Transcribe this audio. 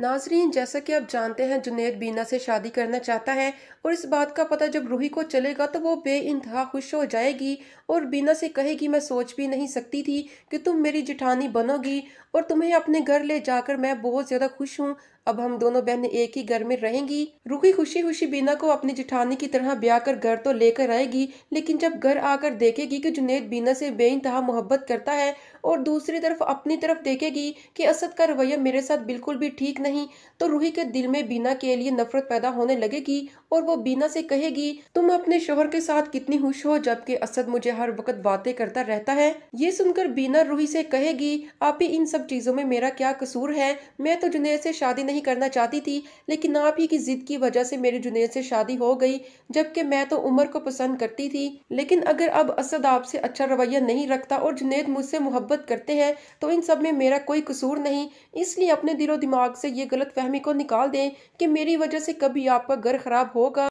नाजरीन जैसा कि आप जानते हैं जुनेद बीना से शादी करना चाहता है और इस बात का पता जब रूही को चलेगा तो वो बे इंतहा खुश हो जाएगी और बीना से कहेगी मैं सोच भी नहीं सकती थी कि तुम मेरी जिठानी बनोगी और तुम्हें अपने घर ले जाकर मैं बहुत ज़्यादा खुश हूँ अब हम दोनों बहनें एक ही घर में रहेंगी रुकी खुशी खुशी बीना को अपनी जिठानी की तरह ब्याह कर घर तो लेकर आएगी लेकिन जब घर आकर देखेगी कि जुनेद बीना से इनतहा मोहब्बत करता है और दूसरी तरफ अपनी तरफ देखेगी कि असद का रवैया मेरे साथ बिल्कुल भी ठीक नहीं तो रूही के दिल में बीना के लिए नफरत पैदा होने लगेगी और वो बीना से कहेगी तुम अपने शोहर के साथ कितनी खुश हो जबकि असद मुझे हर वक्त बातें करता रहता है ये सुनकर बीना रूही से कहेगी आप ही इन सब चीजों में मेरा क्या कसूर है मैं तो जुनेद से शादी नहीं नहीं करना चाहती थी लेकिन आप ही की जिद की वजह से मेरे जुनेद से शादी हो गई जबकि मैं तो उमर को पसंद करती थी लेकिन अगर अब असद आपसे अच्छा रवैया नहीं रखता और जुनेद मुझसे मोहब्बत करते हैं तो इन सब में मेरा कोई कसूर नहीं इसलिए अपने दिलो दिमाग से ये गलत फहमी को निकाल दें कि मेरी वजह से कभी आपका घर ख़राब होगा